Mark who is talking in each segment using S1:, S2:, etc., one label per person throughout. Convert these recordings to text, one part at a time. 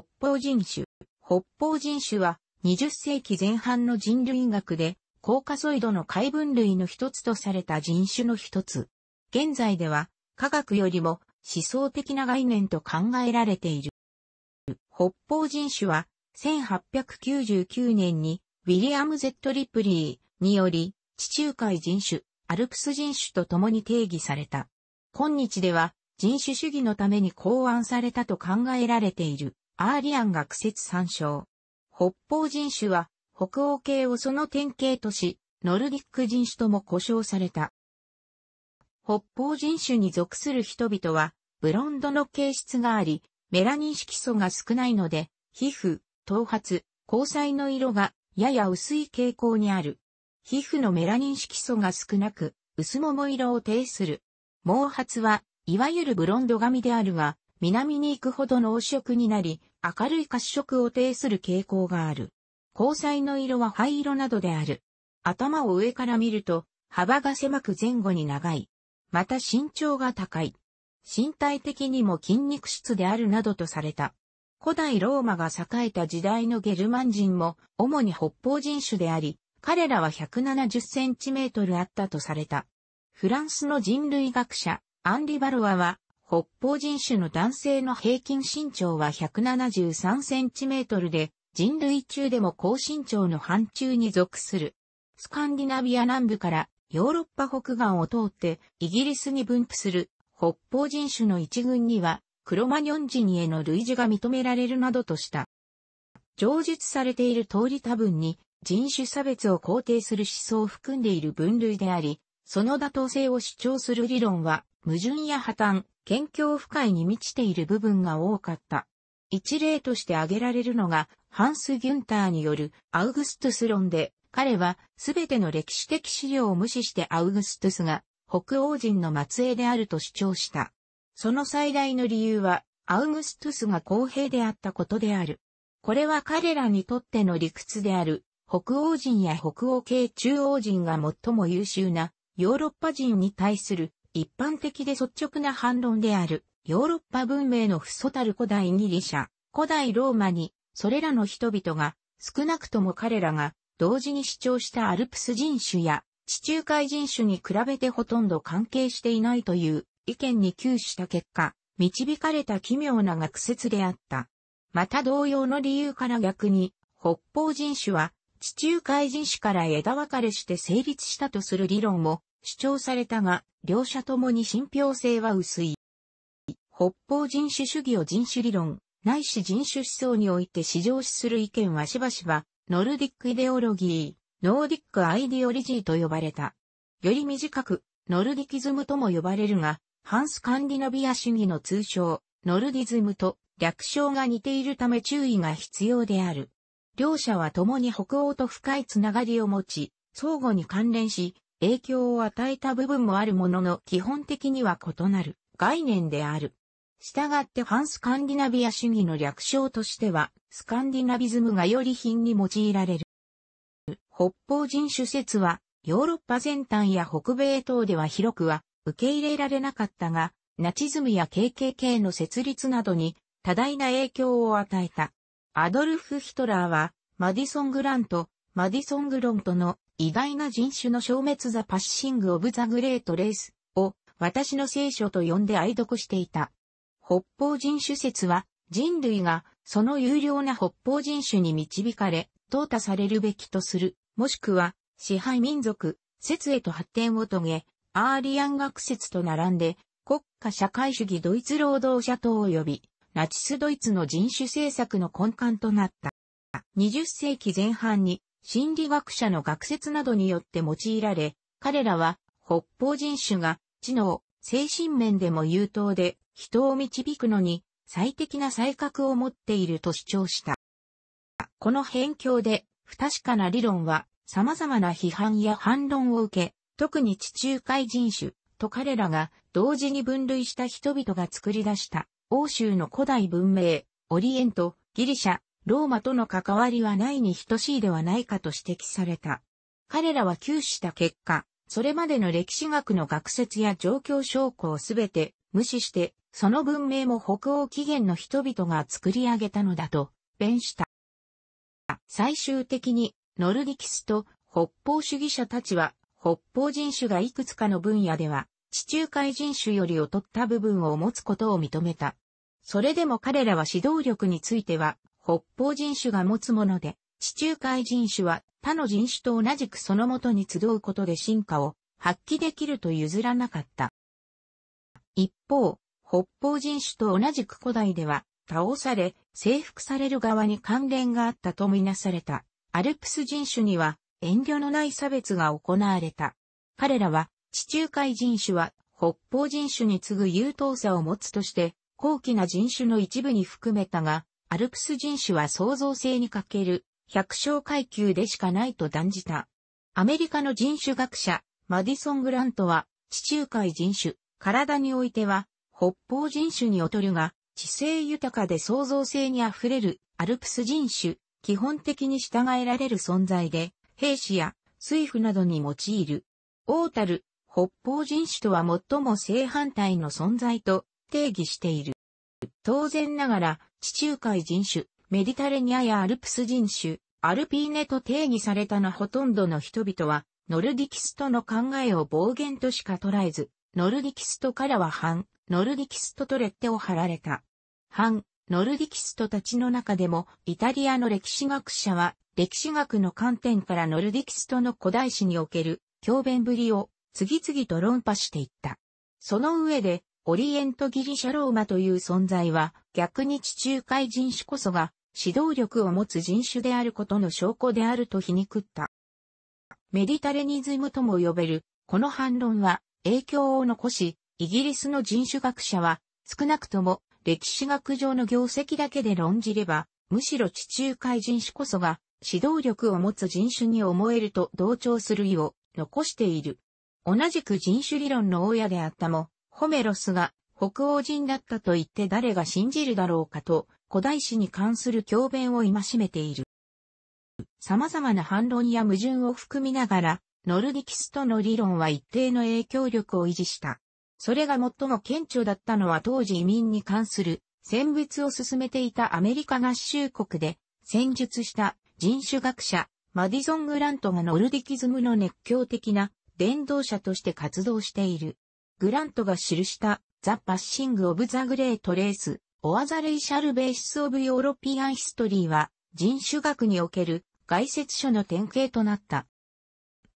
S1: 北方人種。北方人種は20世紀前半の人類学で高カソイドの海分類の一つとされた人種の一つ。現在では科学よりも思想的な概念と考えられている。北方人種は1899年にウィリアム・ゼット・リプリーにより地中海人種、アルプス人種と共に定義された。今日では人種主義のために考案されたと考えられている。アーリアンが苦節参照。北方人種は、北欧系をその典型とし、ノルディック人種とも呼称された。北方人種に属する人々は、ブロンドの形質があり、メラニン色素が少ないので、皮膚、頭髪、光彩の色がやや薄い傾向にある。皮膚のメラニン色素が少なく、薄桃色を呈する。毛髪は、いわゆるブロンド髪であるが、南に行くほどの色になり、明るい褐色を呈する傾向がある。交際の色は灰色などである。頭を上から見ると、幅が狭く前後に長い。また身長が高い。身体的にも筋肉質であるなどとされた。古代ローマが栄えた時代のゲルマン人も主に北方人種であり、彼らは170センチメートルあったとされた。フランスの人類学者、アンリ・バロワは北方人種の男性の平均身長は173センチメートルで、人類中でも高身長の範疇に属する。スカンディナビア南部からヨーロッパ北岸を通ってイギリスに分布する北方人種の一群にはクロマニョン人への類似が認められるなどとした。上述されている通り多分に人種差別を肯定する思想を含んでいる分類であり、その妥当性を主張する理論は矛盾や破綻、謙境不快に満ちている部分が多かった。一例として挙げられるのが、ハンス・ギュンターによるアウグストゥス論で、彼はすべての歴史的資料を無視してアウグストゥスが北欧人の末裔であると主張した。その最大の理由は、アウグストゥスが公平であったことである。これは彼らにとっての理屈である、北欧人や北欧系中央人が最も優秀なヨーロッパ人に対する一般的で率直な反論である、ヨーロッパ文明の不祖たる古代ギリシャ、古代ローマに、それらの人々が、少なくとも彼らが、同時に主張したアルプス人種や、地中海人種に比べてほとんど関係していないという意見に窮した結果、導かれた奇妙な学説であった。また同様の理由から逆に、北方人種は地中海人種から枝分かれして成立したとする理論も主張されたが、両者ともに信憑性は薄い。北方人種主義を人種理論、ないし人種思想において至上視する意見はしばしば、ノルディックイデオロギー、ノーディックアイディオリジーと呼ばれた。より短く、ノルディキズムとも呼ばれるが、ハンスカンディナビア主義の通称、ノルディズムと略称が似ているため注意が必要である。両者は共に北欧と深いつながりを持ち、相互に関連し、影響を与えた部分もあるものの基本的には異なる概念である。したがって反スカンディナビア主義の略称としては、スカンディナビズムがより品に用いられる。北方人種説は、ヨーロッパ全端や北米等では広くは受け入れられなかったが、ナチズムや KKK の設立などに多大な影響を与えた。アドルフ・ヒトラーは、マディソン・グラント、マディソン・グロントの意外な人種の消滅ザ・パッシング・オブ・ザ・グレート・レースを私の聖書と呼んで愛読していた。北方人種説は人類がその有料な北方人種に導かれ、淘汰されるべきとする、もしくは支配民族説へと発展を遂げ、アーリアン学説と並んで国家社会主義ドイツ労働者党及びナチスドイツの人種政策の根幹となった。20世紀前半に心理学者の学説などによって用いられ、彼らは北方人種が知能、精神面でも優等で人を導くのに最適な才覚を持っていると主張した。この辺境で不確かな理論は様々な批判や反論を受け、特に地中海人種と彼らが同時に分類した人々が作り出した欧州の古代文明、オリエント、ギリシャ、ローマとの関わりはないに等しいではないかと指摘された。彼らは窮した結果、それまでの歴史学の学説や状況証拠をすべて無視して、その文明も北欧起源の人々が作り上げたのだと、弁した。最終的に、ノルディキスと北方主義者たちは、北方人種がいくつかの分野では、地中海人種より劣った部分を持つことを認めた。それでも彼らは指導力については、北方人種が持つもので、地中海人種は他の人種と同じくそのもとに集うことで進化を発揮できると譲らなかった。一方、北方人種と同じく古代では、倒され、征服される側に関連があったとみなされた、アルプス人種には遠慮のない差別が行われた。彼らは、地中海人種は北方人種に次ぐ優等さを持つとして、高貴な人種の一部に含めたが、アルプス人種は創造性に欠ける、百姓階級でしかないと断じた。アメリカの人種学者、マディソン・グラントは、地中海人種、体においては、北方人種に劣るが、知性豊かで創造性に溢れるアルプス人種、基本的に従えられる存在で、兵士や水夫などに用いる。オータル、北方人種とは最も正反対の存在と定義している。当然ながら、地中海人種、メディタレニアやアルプス人種、アルピーネと定義されたのほとんどの人々は、ノルディキストの考えを暴言としか捉えず、ノルディキストからは反、ノルディキストとレッテを貼られた。反、ノルディキストたちの中でも、イタリアの歴史学者は、歴史学の観点からノルディキストの古代史における、教鞭ぶりを、次々と論破していった。その上で、オリエントギリシャローマという存在は、逆に地中海人種こそが、指導力を持つ人種であることの証拠であると皮肉った。メディタレニズムとも呼べる、この反論は影響を残し、イギリスの人種学者は、少なくとも歴史学上の業績だけで論じれば、むしろ地中海人種こそが指導力を持つ人種に思えると同調する意を残している。同じく人種理論の親であったも、ホメロスが北欧人だったと言って誰が信じるだろうかと古代史に関する教弁を戒めている。様々な反論や矛盾を含みながら、ノルディキストの理論は一定の影響力を維持した。それが最も顕著だったのは当時移民に関する選別を進めていたアメリカ合衆国で戦術した人種学者マディゾン・グラントがノルディキズムの熱狂的な伝道者として活動している。グラントが記したザ・パッシング・オブ・ザ・グレート・レース、オア・ザ・レイシャル・ベーシス・オブ・ヨーロピアン・ヒストリーは人種学における概説書の典型となった。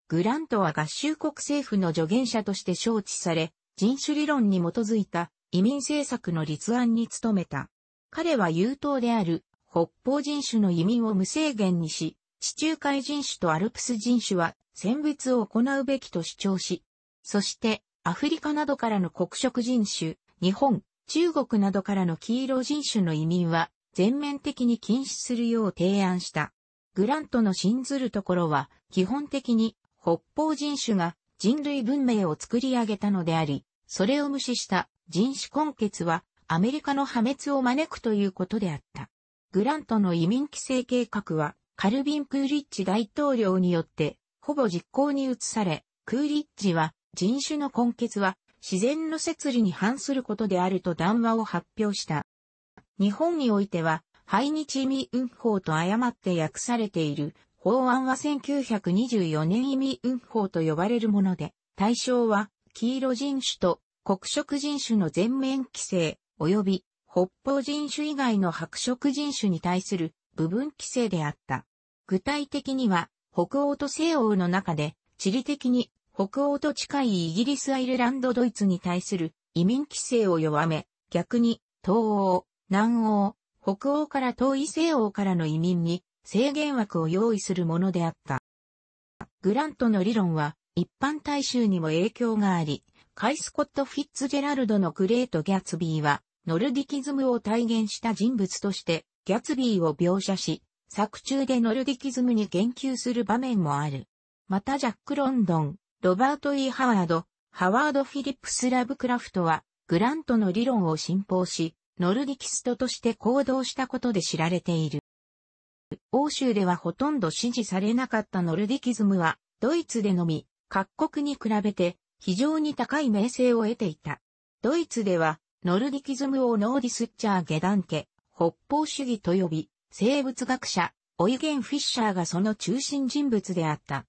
S1: グラントは合衆国政府の助言者として招致され、人種理論に基づいた移民政策の立案に努めた。彼は優等である北方人種の移民を無制限にし、地中海人種とアルプス人種は選別を行うべきと主張し、そしてアフリカなどからの黒色人種、日本、中国などからの黄色人種の移民は全面的に禁止するよう提案した。グラントの信ずるところは基本的に北方人種が人類文明を作り上げたのであり、それを無視した人種根血はアメリカの破滅を招くということであった。グラントの移民規制計画はカルビン・クーリッジ大統領によってほぼ実行に移され、クーリッジは人種の根結は自然の摂理に反することであると談話を発表した。日本においては、排日移民法と誤って訳されている法案は1924年移民法と呼ばれるもので、対象は黄色人種と黒色人種の全面規制及び北方人種以外の白色人種に対する部分規制であった。具体的には北欧と西欧の中で地理的に北欧と近いイギリスアイルランドドイツに対する移民規制を弱め、逆に東欧、南欧、北欧から遠い西欧からの移民に制限枠を用意するものであった。グラントの理論は一般大衆にも影響があり、カイ・スコット・フィッツジェラルドのグレート・ギャツビーはノルディキズムを体現した人物としてギャツビーを描写し、作中でノルディキズムに言及する場面もある。またジャック・ロンドン、ロバート・ E・ ハワード、ハワード・フィリップス・ラブクラフトは、グラントの理論を信奉し、ノルディキストとして行動したことで知られている。欧州ではほとんど支持されなかったノルディキズムは、ドイツでのみ、各国に比べて、非常に高い名声を得ていた。ドイツでは、ノルディキズムをノーディスッチャー・ゲダンケ、北方主義と呼び、生物学者、オイゲン・フィッシャーがその中心人物であった。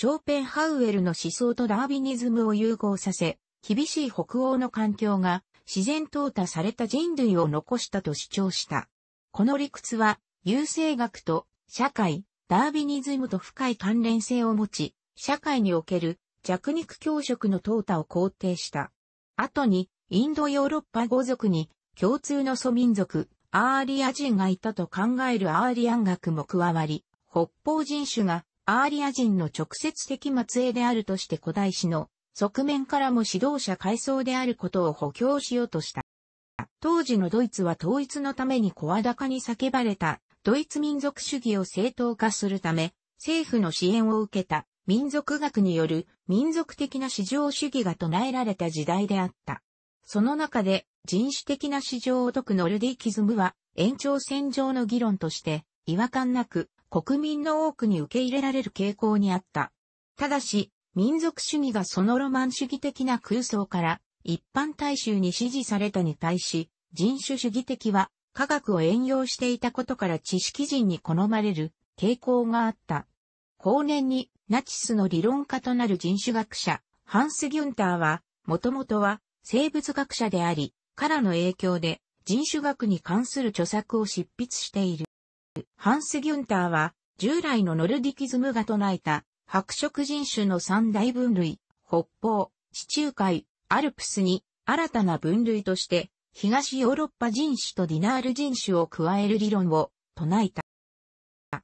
S1: ショーペンハウエルの思想とダービニズムを融合させ、厳しい北欧の環境が自然淘汰された人類を残したと主張した。この理屈は、優生学と社会、ダービニズムと深い関連性を持ち、社会における弱肉強食の淘汰を肯定した。後に、インドヨーロッパ語族に共通の祖民族、アーリア人がいたと考えるアーリアン学も加わり、北方人種がアーリア人の直接的末裔であるとして古代史の側面からも指導者階層であることを補強しようとした。当時のドイツは統一のために声高に叫ばれたドイツ民族主義を正当化するため政府の支援を受けた民族学による民族的な市場主義が唱えられた時代であった。その中で人種的な市場を解くノルディキズムは延長線上の議論として違和感なく国民の多くに受け入れられる傾向にあった。ただし、民族主義がそのロマン主義的な空想から一般大衆に支持されたに対し、人種主義的は科学を援用していたことから知識人に好まれる傾向があった。後年にナチスの理論家となる人種学者、ハンス・ギュンターは、もともとは生物学者であり、からの影響で人種学に関する著作を執筆している。ハンス・ギュンターは、従来のノルディキズムが唱えた、白色人種の三大分類、北方、地中海、アルプスに、新たな分類として、東ヨーロッパ人種とディナール人種を加える理論を唱えた。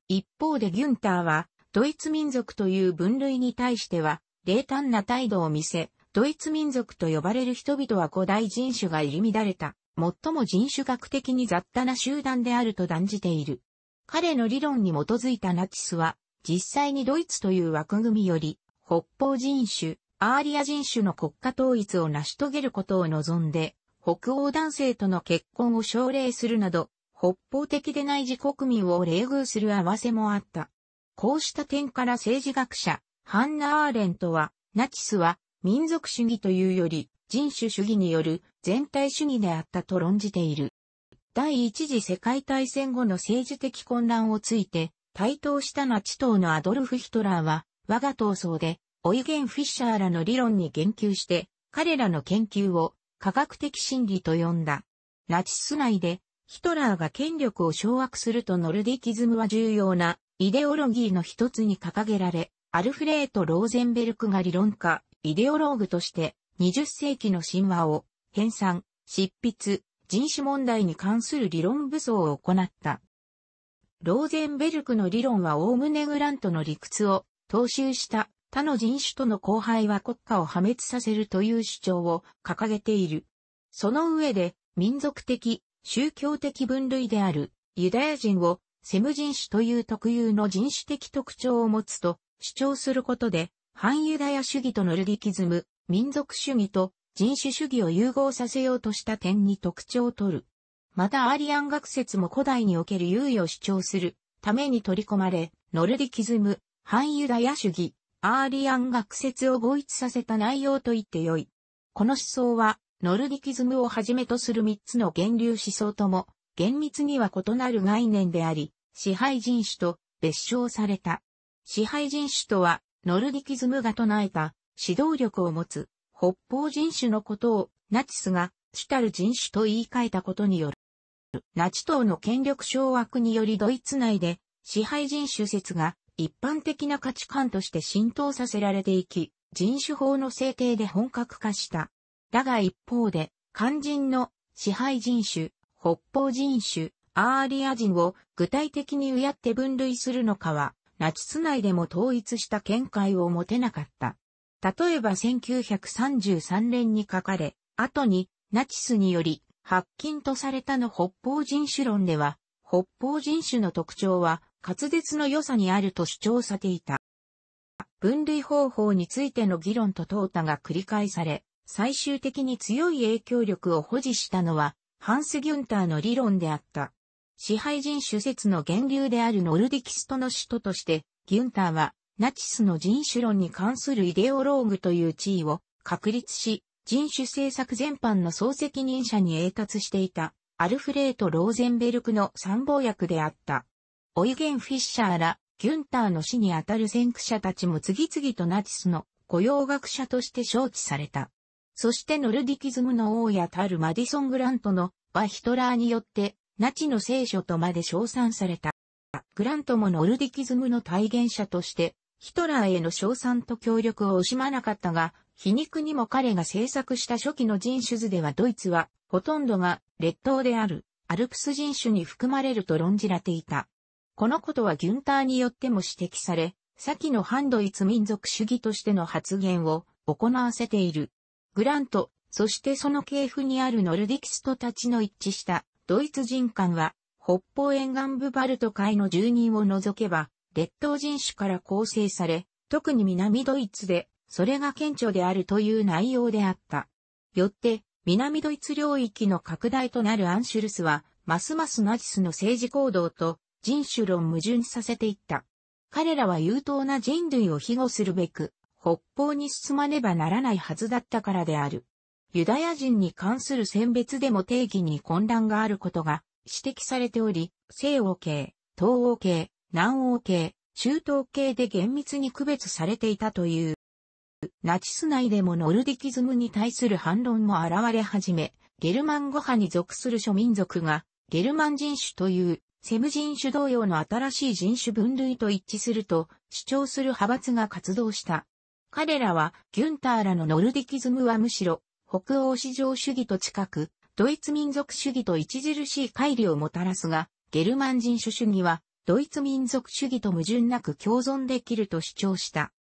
S1: 一方でギュンターは、ドイツ民族という分類に対しては、冷淡な態度を見せ、ドイツ民族と呼ばれる人々は古代人種が入り乱れた、最も人種学的に雑多な集団であると断じている。彼の理論に基づいたナチスは、実際にドイツという枠組みより、北方人種、アーリア人種の国家統一を成し遂げることを望んで、北欧男性との結婚を奨励するなど、北方的でない自国民を冷遇する合わせもあった。こうした点から政治学者、ハンナ・アーレントは、ナチスは民族主義というより人種主義による全体主義であったと論じている。第一次世界大戦後の政治的混乱をついて、台頭したナチ党のアドルフ・ヒトラーは、我が闘争で、オイゲン・フィッシャーらの理論に言及して、彼らの研究を科学的真理と呼んだ。ナチス内で、ヒトラーが権力を掌握するとノルディキズムは重要なイデオロギーの一つに掲げられ、アルフレート・ローゼンベルクが理論家、イデオローグとして20世紀の神話を編纂、執筆、人種問題に関する理論武装を行った。ローゼンベルクの理論はム・ねグラントの理屈を踏襲した他の人種との交配は国家を破滅させるという主張を掲げている。その上で民族的、宗教的分類であるユダヤ人をセム人種という特有の人種的特徴を持つと主張することで、反ユダヤ主義とのルディキズム、民族主義と人種主義を融合させようとした点に特徴をとる。またアーリアン学説も古代における優位を主張するために取り込まれ、ノルディキズム、反ユダヤ主義、アーリアン学説を合一させた内容と言ってよい。この思想は、ノルディキズムをはじめとする3つの源流思想とも、厳密には異なる概念であり、支配人種と別称された。支配人種とは、ノルディキズムが唱えた指導力を持つ北方人種のことをナチスが主たる人種と言い換えたことによる。ナチ党の権力掌握によりドイツ内で支配人種説が一般的な価値観として浸透させられていき、人種法の制定で本格化した。だが一方で、肝心の支配人種、北方人種、アーリア人を具体的にうやって分類するのかは、ナチス内でも統一した見解を持てなかった。例えば1933年に書かれ、後にナチスにより発禁とされたの北方人種論では、北方人種の特徴は滑舌の良さにあると主張されていた。分類方法についての議論と淘汰が繰り返され、最終的に強い影響力を保持したのは、ハンス・ギュンターの理論であった。支配人種説の源流であるノルディキストの首都として、ギュンターはナチスの人種論に関するイデオローグという地位を確立し、人種政策全般の総責任者に栄達していた、アルフレート・ローゼンベルクの参謀役であった。オイゲン・フィッシャーら、ギュンターの死にあたる先駆者たちも次々とナチスの雇用学者として招致された。そしてノルディキズムの王やたるマディソン・グラントのワ・ヒトラーによってナチの聖書とまで称賛された。グラントもノルディキズムの体現者としてヒトラーへの称賛と協力を惜しまなかったが、皮肉にも彼が制作した初期の人種図ではドイツは、ほとんどが列島であるアルプス人種に含まれると論じられていた。このことはギュンターによっても指摘され、先の反ドイツ民族主義としての発言を行わせている。グラント、そしてその系譜にあるノルディキストたちの一致したドイツ人間は、北方沿岸部バルト海の住人を除けば、列島人種から構成され、特に南ドイツで、それが顕著であるという内容であった。よって、南ドイツ領域の拡大となるアンシュルスは、ますますナチスの政治行動と人種論矛盾させていった。彼らは優等な人類を庇護するべく、北方に進まねばならないはずだったからである。ユダヤ人に関する選別でも定義に混乱があることが指摘されており、西欧系、東欧系、南欧系、中東系で厳密に区別されていたという。ナチス内でもノルディキズムに対する反論も現れ始め、ゲルマン語派に属する諸民族が、ゲルマン人種という、セム人種同様の新しい人種分類と一致すると主張する派閥が活動した。彼らは、ギュンターらのノルディキズムはむしろ、北欧至上主義と近く、ドイツ民族主義と著しい乖離をもたらすが、ゲルマン人種主義は、ドイツ民族主義と矛盾なく共存できると主張した。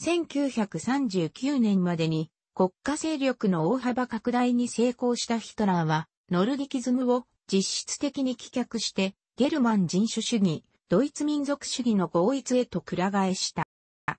S1: 1939年までに国家勢力の大幅拡大に成功したヒトラーは、ノルディキズムを実質的に棄却して、ゲルマン人種主義、ドイツ民族主義の合一へと倶替えした。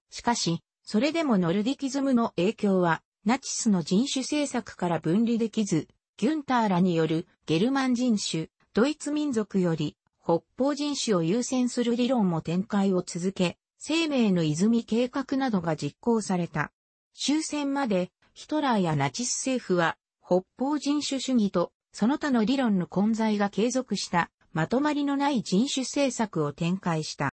S1: しかし、それでもノルディキズムの影響は、ナチスの人種政策から分離できず、ギュンターらによるゲルマン人種、ドイツ民族より北方人種を優先する理論も展開を続け、生命の泉計画などが実行された。終戦までヒトラーやナチス政府は北方人種主義とその他の理論の混在が継続したまとまりのない人種政策を展開した。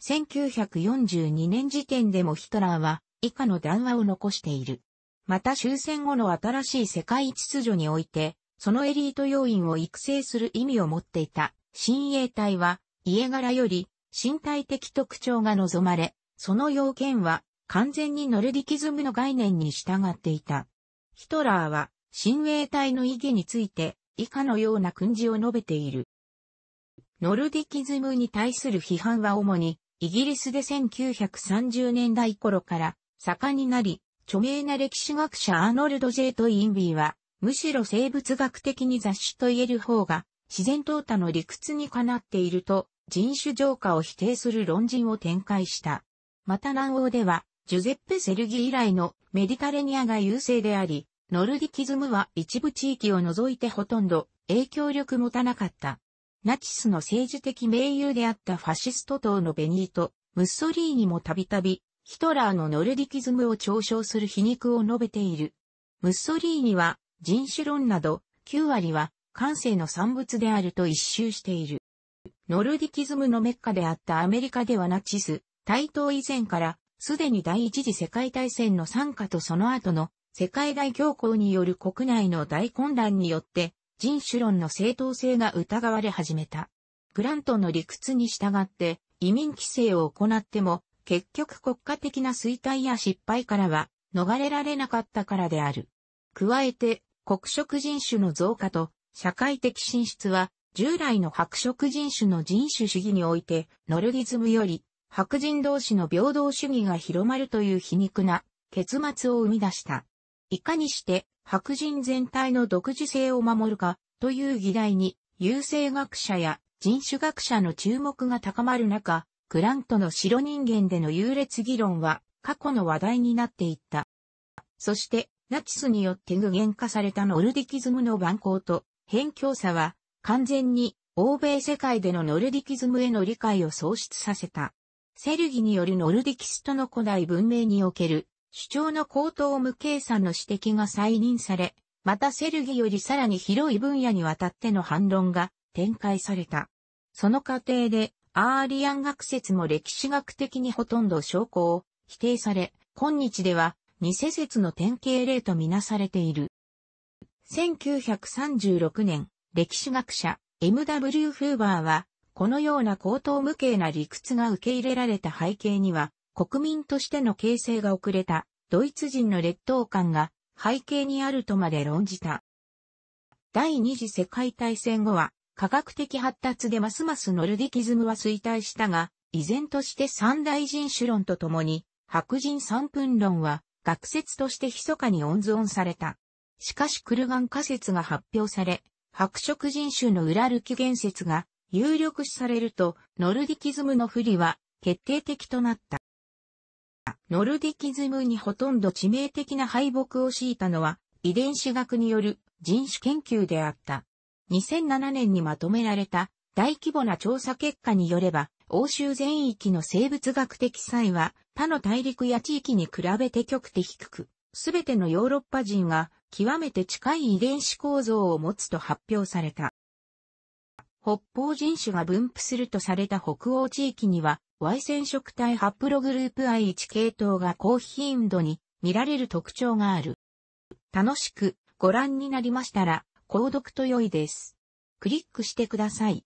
S1: 1942年時点でもヒトラーは以下の談話を残している。また終戦後の新しい世界秩序において、そのエリート要員を育成する意味を持っていた親衛隊は、家柄より身体的特徴が望まれ、その要件は完全にノルディキズムの概念に従っていた。ヒトラーは、親衛隊の意義について、以下のような訓示を述べている。ノルディキズムに対する批判は主に、イギリスで1930年代頃から盛んになり、著名な歴史学者アーノルド・ジェイト・インビーは、むしろ生物学的に雑誌と言える方が自然淘汰の理屈にかなっていると、人種浄化を否定する論人を展開した。また南欧では、ジュゼッペ・セルギ以来のメディタレニアが優勢であり、ノルディキズムは一部地域を除いてほとんど影響力持たなかった。ナチスの政治的盟友であったファシスト党のベニート、ムッソリーニもたびたび、ヒトラーのノルディキズムを嘲笑する皮肉を述べている。ムッソリーニは人種論など9割は感性の産物であると一周している。ノルディキズムのメッカであったアメリカではナチス、台頭以前から、すでに第一次世界大戦の参加とその後の世界大恐慌による国内の大混乱によって、人種論の正当性が疑われ始めた。グラントの理屈に従って移民規制を行っても、結局国家的な衰退や失敗からは逃れられなかったからである。加えて、黒色人種の増加と社会的進出は、従来の白色人種の人種主義において、ノルディズムより、白人同士の平等主義が広まるという皮肉な結末を生み出した。いかにして白人全体の独自性を守るかという議題に優勢学者や人種学者の注目が高まる中、グラントの白人間での優劣議論は過去の話題になっていった。そして、ナチスによって具現化されたノルディキズムの蛮行と辺境差は完全に欧米世界でのノルディキズムへの理解を喪失させた。セルギによるノルディキストの古代文明における主張の高等無計算の指摘が再任され、またセルギよりさらに広い分野にわたっての反論が展開された。その過程で、アーリアン学説も歴史学的にほとんど証拠を否定され、今日では偽説の典型例とみなされている。1936年、歴史学者 M.W. フーバーは、このような高等無形な理屈が受け入れられた背景には、国民としての形成が遅れた、ドイツ人の劣等感が背景にあるとまで論じた。第二次世界大戦後は、科学的発達でますますノルディキズムは衰退したが、依然として三大人種論とともに、白人三分論は学説として密かに温存された。しかしクルガン仮説が発表され、白色人種のウラル言説が有力視されると、ノルディキズムの不利は決定的となった。ノルディキズムにほとんど致命的な敗北を強いたのは、遺伝子学による人種研究であった。2007年にまとめられた大規模な調査結果によれば、欧州全域の生物学的差異は他の大陸や地域に比べて極低低く、すべてのヨーロッパ人が極めて近い遺伝子構造を持つと発表された。北方人種が分布するとされた北欧地域には、Y 染色体ハプログループ I1 系統が高頻度に見られる特徴がある。楽しくご覧になりましたら、購読と良いです。クリックしてください。